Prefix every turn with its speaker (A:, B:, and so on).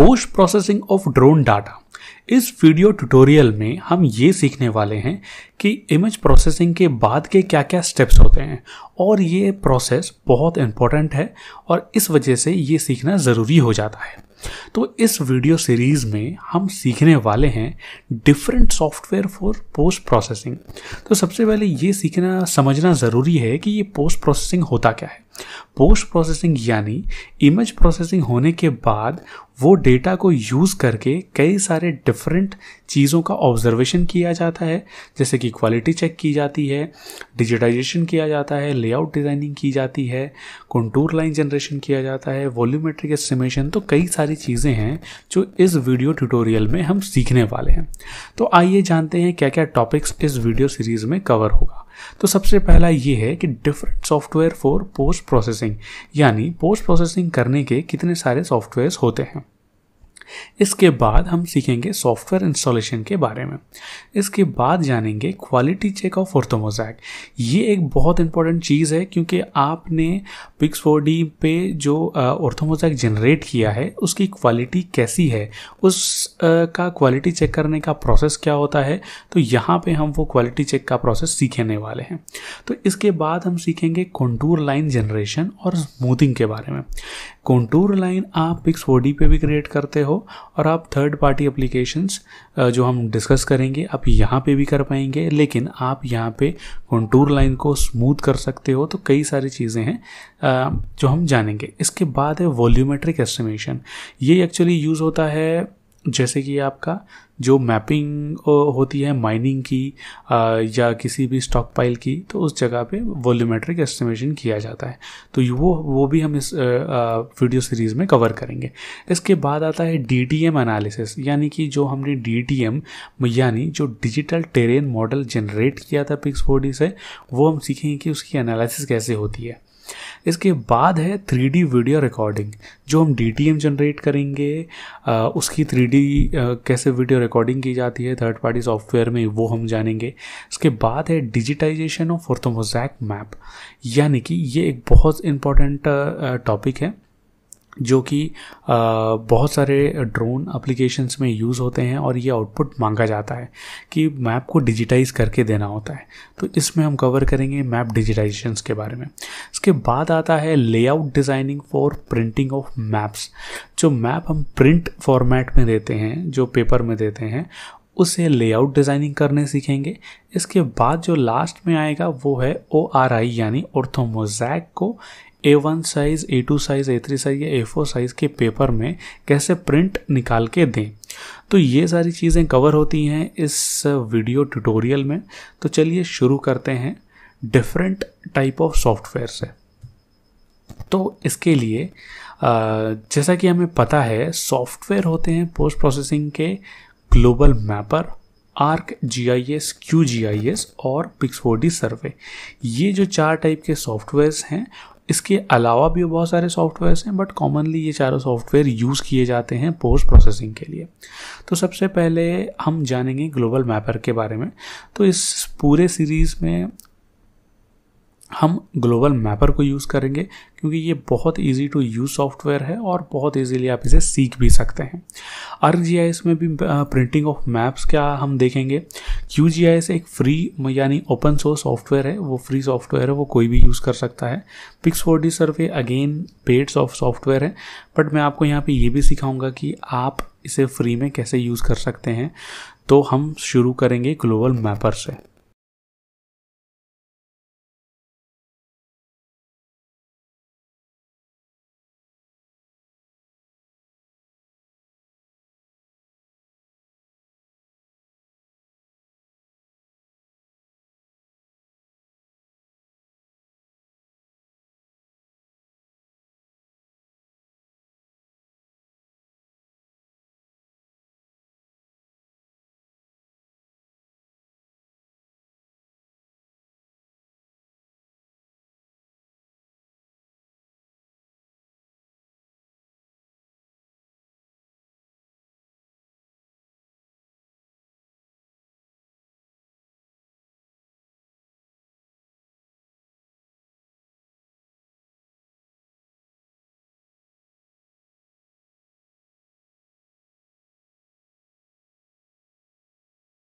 A: post processing of drone data. इस video tutorial में हम ये सीखने वाले हैं कि इमेज प्रोसेसिंग के बाद के क्या क्या स्टेप्स होते हैं और ये प्रोसेस बहुत इम्पोर्टेंट है और इस वजह से ये सीखना ज़रूरी हो जाता है तो इस वीडियो सीरीज़ में हम सीखने वाले हैं different software for post processing तो सबसे पहले ये सीखना समझना ज़रूरी है कि ये पोस्ट प्रोसेसिंग होता क्या है पोस्ट प्रोसेसिंग यानी इमेज प्रोसेसिंग होने के बाद वो डेटा को यूज़ करके कई सारे में डिफरेंट चीज़ों का ऑब्जर्वेशन किया जाता है जैसे कि क्वालिटी चेक की जाती है डिजिटाइजेशन किया जाता है लेआउट डिज़ाइनिंग की जाती है कंटूर लाइन जनरेशन किया जाता है वॉल्यूमेट्रिक एस्टिमेशन तो कई सारी चीज़ें हैं जो इस वीडियो ट्यूटोरियल में हम सीखने वाले हैं तो आइए जानते हैं क्या क्या टॉपिक्स इस वीडियो सीरीज़ में कवर होगा तो सबसे पहला ये है कि different software for post processing यानी पोस्ट प्रोसेसिंग करने के कितने सारे सॉफ्टवेयर्स होते हैं इसके बाद हम सीखेंगे सॉफ्टवेयर इंस्टॉलेशन के बारे में इसके बाद जानेंगे क्वालिटी चेक ऑफ ऑर्थोमोजैक ये एक बहुत इंपॉर्टेंट चीज़ है क्योंकि आपने पिक्स फोर पे जो ऑर्थोमोजैक जनरेट किया है उसकी क्वालिटी कैसी है उस आ, का क्वालिटी चेक करने का प्रोसेस क्या होता है तो यहाँ पे हम वो क्वालिटी चेक का प्रोसेस सीखने वाले हैं तो इसके बाद हम सीखेंगे कॉन्टूर लाइन जनरेशन और स्मूथिंग के बारे में कॉन्टूर लाइन आप पिक्स फोर पे भी क्रिएट करते हो और आप थर्ड पार्टी अप्लीकेशंस जो हम डिस्कस करेंगे आप यहाँ पे भी कर पाएंगे लेकिन आप यहाँ पे कंटूर लाइन को स्मूथ कर सकते हो तो कई सारी चीज़ें हैं जो हम जानेंगे इसके बाद है वॉल्यूमेट्रिक एस्टिमेशन ये एक्चुअली यूज़ होता है जैसे कि आपका जो मैपिंग होती है माइनिंग की या किसी भी स्टॉक पाइल की तो उस जगह पे वॉल्यूमेट्रिक एस्टिमेशन किया जाता है तो वो वो भी हम इस वीडियो सीरीज़ में कवर करेंगे इसके बाद आता है डी टी एम एनालिसिस यानी कि जो हमने डी टी एम यानी जो डिजिटल टेरेन मॉडल जनरेट किया था पिक्स फोर्डी से वो हम सीखेंगे कि उसकी एनालिसिस कैसे होती है इसके बाद है थ्री वीडियो रिकॉर्डिंग जो हम डी जनरेट करेंगे आ, उसकी थ्री कैसे वीडियो रिकॉर्डिंग की जाती है थर्ड पार्टी सॉफ्टवेयर में वो हम जानेंगे इसके बाद है डिजिटाइजेशन ऑफ फोर्थोमोजैक मैप यानी कि ये एक बहुत इंपॉर्टेंट टॉपिक है जो कि बहुत सारे ड्रोन एप्लीकेशंस में यूज़ होते हैं और ये आउटपुट मांगा जाता है कि मैप को डिजिटाइज करके देना होता है तो इसमें हम कवर करेंगे मैप डिजिटाइजेशन के बारे में इसके बाद आता है layout designing for printing of maps जो मैप हम प्रिंट फॉर्मेट में देते हैं जो पेपर में देते हैं उसे लेआउट डिज़ाइनिंग करने सीखेंगे इसके बाद जो लास्ट में आएगा वो है ओ आर आई यानी ऑर्थोमोजैक को A one size A two size A three size या ए फोर साइज़ के पेपर में कैसे प्रिंट निकाल के दें तो ये सारी चीज़ें कवर होती हैं इस वीडियो ट्यूटोरियल में तो चलिए शुरू करते हैं डिफरेंट टाइप ऑफ सॉफ्टवेयर से तो इसके लिए जैसा कि हमें पता है सॉफ्टवेयर होते हैं पोस्ट प्रोसेसिंग के global mapper arc G I S Q G I S और पिक्सफोर्डी सर्वे ये जो चार टाइप के सॉफ्टवेयर्स हैं इसके अलावा भी बहुत सारे सॉफ्टवेयर्स हैं बट कॉमनली ये चारों सॉफ्टवेयर यूज़ किए जाते हैं पोस्ट प्रोसेसिंग के लिए तो सबसे पहले हम जानेंगे ग्लोबल मैपर के बारे में तो इस पूरे सीरीज़ में हम ग्लोबल मैपर को यूज़ करेंगे क्योंकि ये बहुत इजी टू यूज़ सॉफ्टवेयर है और बहुत इजीली आप इसे सीख भी सकते हैं आर जी आई में भी प्रिंटिंग ऑफ मैप्स क्या हम देखेंगे यू जी आई से एक फ्री यानी ओपन सोर्स सॉफ्टवेयर है वो फ्री सॉफ्टवेयर है वो कोई भी यूज़ कर सकता है Pix4D survey again paid software है बट मैं आपको यहाँ पे ये भी सिखाऊंगा कि आप इसे फ्री में कैसे यूज़ कर सकते हैं तो हम शुरू करेंगे ग्लोबल मैपर से